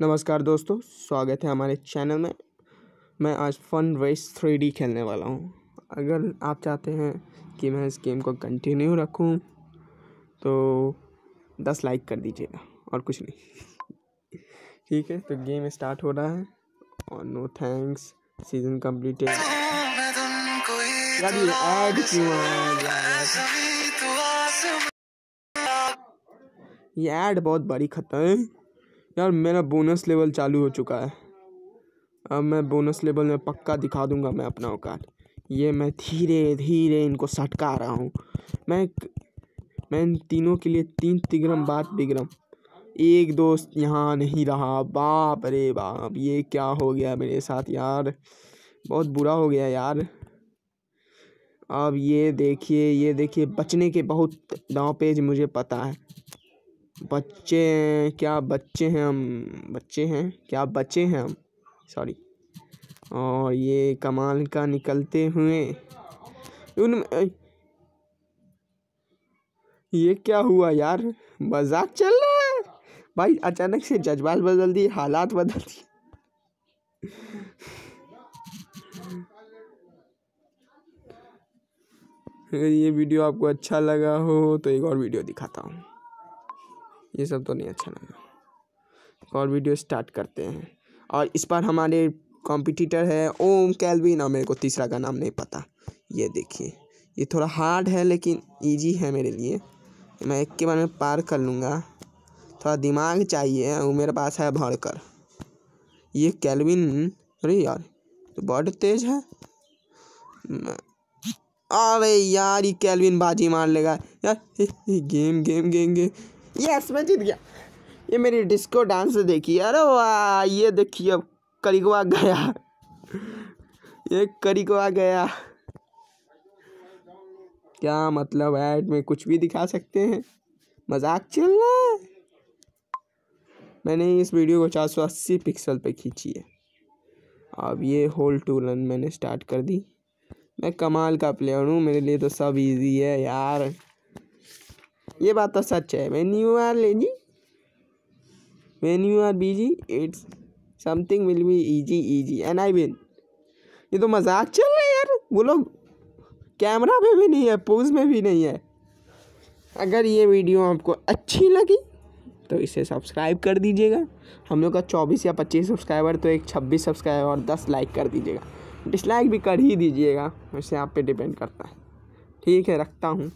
नमस्कार दोस्तों स्वागत है हमारे चैनल में मैं आज फन रेस थ्री खेलने वाला हूँ अगर आप चाहते हैं कि मैं इस गेम को कंटिन्यू रखूँ तो दस लाइक कर दीजिएगा और कुछ नहीं ठीक है तो गेम स्टार्ट हो रहा है और नो थैंक्स सीजन कम्प्लीटेड ये ऐड ये ऐड बहुत बड़ी है यार मेरा बोनस लेवल चालू हो चुका है अब मैं बोनस लेवल में पक्का दिखा दूंगा मैं अपना औकात ये मैं धीरे धीरे इनको सटका रहा हूँ मैं मैं इन तीनों के लिए तीन तिग्रम बात बिग्रम एक दोस्त यहाँ नहीं रहा बाप रे बाप ये क्या हो गया मेरे साथ यार बहुत बुरा हो गया यार अब ये देखिए ये देखिए बचने के बहुत दाव पेज मुझे पता है बच्चे हैं क्या बच्चे हैं हम बच्चे हैं क्या बच्चे हैं हम सॉरी और ये कमाल का निकलते हुए उन ये क्या हुआ यार मजाक चल रहा है भाई अचानक से जज्बात बदल दिए हालात बदल दिए अगर ये वीडियो आपको अच्छा लगा हो तो एक और वीडियो दिखाता हूँ ये सब तो नहीं अच्छा लगा और वीडियो स्टार्ट करते हैं और इस बार हमारे कॉम्पिटिटर है ओम कैलविन और मेरे को तीसरा का नाम नहीं पता ये देखिए ये थोड़ा हार्ड है लेकिन इजी है मेरे लिए मैं एक के बारे में पार कर लूँगा थोड़ा दिमाग चाहिए वो मेरे पास है भर कर ये कैलविन अरे यार तो बहुत तेज है अरे यार ये कैलविन बाजी मार लेगा यार game game game game yes मैं जीत गया ये मेरी डिस्को डांस देखिए अरे वाह ये देखिए अब करिगवा गया ये करिगवा गया क्या मतलब ऐड में कुछ भी दिखा सकते हैं मजाक चल रहा है मैंने इस वीडियो को 480 पिक्सल पे खींची है अब ये होल टू रन मैंने स्टार्ट कर दी मैं कमाल का प्लेयर हूँ मेरे लिए तो सब इजी है यार ये बात तो सच है when you are lazy when you are busy it's something will be easy easy and I win ये तो मजाक चल रहा है यार वो लोग कैमरा में भी नहीं है पोज में भी नहीं है अगर ये वीडियो आपको अच्छी लगी तो इसे सब्सक्राइब कर दीजिएगा हम लोग का चौबीस या पच्चीस सब्सक्राइबर तो एक छब्बीस सब्सक्राइबर और दस लाइक कर दीजिएगा डिसलाइक भी कर ही दीजिएगा वैसे आप पे डिपेंड करता है ठीक है रखता हूँ